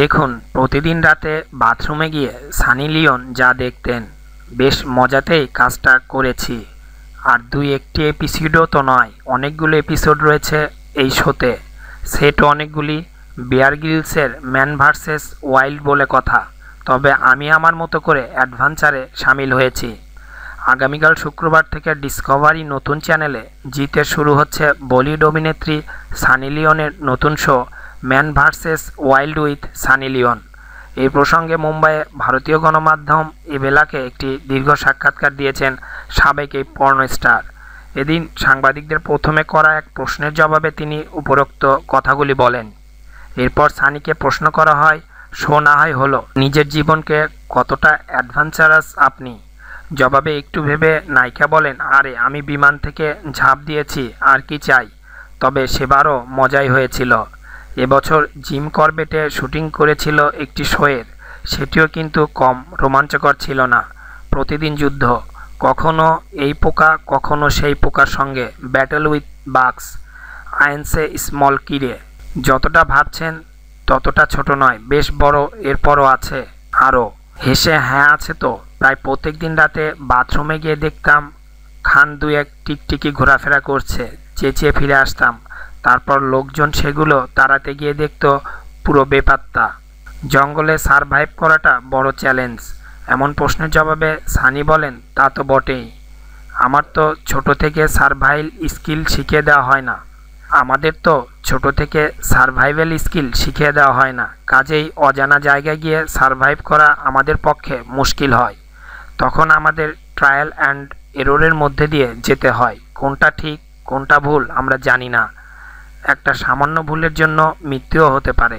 দেখুন প্রতিদিন রাতে বাথরুমে গিয়ে সানি লিওন যা দেখতেন বেশ মজাতেই কাজটা করেছি আর দুই একটি এপিসোডও তো নয় অনেকগুলো এপিসোড রয়েছে এই শোতে সেট অনেকগুলি বেয়ার গ্রিলসের ম্যান ভার্সেস ওয়াইল্ড বলে কথা তবে আমি আমার মতো করে অ্যাডভেঞ্চারে সামিল হয়েছি আগামীকাল শুক্রবার থেকে ডিসকভারি নতুন চ্যানেলে জিতে শুরু হচ্ছে বলিউড অভিনেত্রী সানি লিওনের নতুন show man versus wild with Sunny Leone এই প্রসঙ্গে মুম্বাইয়ে ভারতীয় গণমাধ্যম এবেলাকে একটি দীর্ঘ সাক্ষাৎকার দিয়েছেন সাবেক এই পর্ন স্টার এদিন সাংবাদিকদের প্রথমে করা এক প্রশ্নের জবাবে তিনি উপরোক্ত কথাগুলি বলেন এরপর সানিকে প্রশ্ন করা হয় শো না হয় হলো নিজের জীবনকে কতটা অ্যাডভেঞ্চারাস আপনি জবাবে একটু ভেবে নায়িকা বলেন আরে আমি বিমান থেকে ঝাঁপ দিয়েছি আর কি চাই তবে সেবারও মজাই হয়েছিল এবছর জিম করবেটে শুটিং করেছিল একটি শোয়ের সেটিও কিন্তু কম রোমাঞ্চকর ছিল না প্রতিদিন যুদ্ধ কখনও এই পোকা কখনও সেই পোকার সঙ্গে ব্যাটল উইথ বাক্স আইনসে স্মল কিরে যতটা ভাবছেন ততটা ছোট নয় বেশ বড় এরপরও আছে আরও হেসে হ্যাঁ আছে তো প্রায় প্রত্যেক দিন রাতে বাথরুমে গিয়ে দেখতাম খান দুয়েক টিকটিকি ঘোরাফেরা করছে চেঁচিয়ে ফিরে আসতাম তারপর লোকজন সেগুলো তাড়াতে গিয়ে দেখত পুরো বেপাত্তা জঙ্গলে সারভাইভ করাটা বড় চ্যালেঞ্জ এমন প্রশ্নের জবাবে সানি বলেন তা তো বটেই আমার তো ছোট থেকে সার্ভাইল স্কিল শিখিয়ে দেওয়া হয় না আমাদের তো ছোট থেকে সার্ভাইভাল স্কিল শিখিয়ে দেওয়া হয় না কাজেই অজানা জায়গায় গিয়ে সার্ভাইভ করা আমাদের পক্ষে মুশকিল হয় তখন আমাদের ট্রায়াল অ্যান্ড এরোরের মধ্যে দিয়ে যেতে হয় কোনটা ঠিক কোনটা ভুল আমরা জানি না একটা সামান্য ভুলের জন্য মৃত্যুও হতে পারে